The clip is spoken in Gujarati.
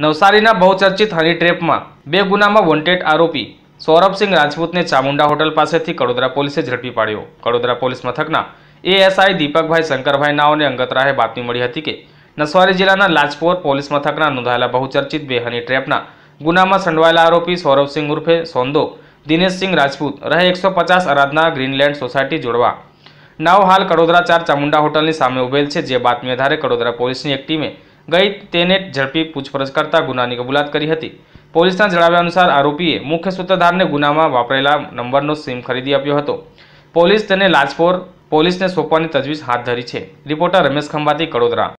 નવસારીના બહુચર્ચિત હની ટ્રેપમાં બે ગુનામાં વોન્ટેડ આરોપી સૌરભસિંહ રાજપૂતને ચામુંડા હોટલ પાસેથી કડોદરા પોલીસે ઝડપી પાડ્યો કડોદરા પોલીસ મથકના એએસઆઈ દીપકભાઈ શંકરભાઈ નાઓને અંગતરાહે બાતમી મળી હતી કે નસવારી જિલ્લાના લાજપોર પોલીસ મથકના નોંધાયેલા બહુચર્ચિત બે હની ટ્રેપના ગુનામાં સંડવાયેલા આરોપી સૌરભસિંહ ઉર્ફે સોંદો દિનેશસિંહ રાજપૂત રહે એકસો પચાસ આરાધના ગ્રીનલેન્ડ સોસાયટી જોડવા નાવ હાલ કડોદરા ચાર ચામુંડા હોટલની સામે ઉભેલ છે જે બાતમી આધારે કડોદરા પોલીસની એક ટીમે ગઈ તેને ઝડપી પૂછપરછ કરતા ગુનાની કબૂલાત કરી હતી પોલીસના જણાવ્યા અનુસાર આરોપીએ મુખ્ય સૂત્રધારને ગુનામાં વાપરેલા નંબરનો સીમ ખરીદી આપ્યો હતો પોલીસ તેને લાજપોર પોલીસને સોંપવાની તજવીજ હાથ ધરી છે રિપોર્ટર રમેશ ખંભાતી કડોદરા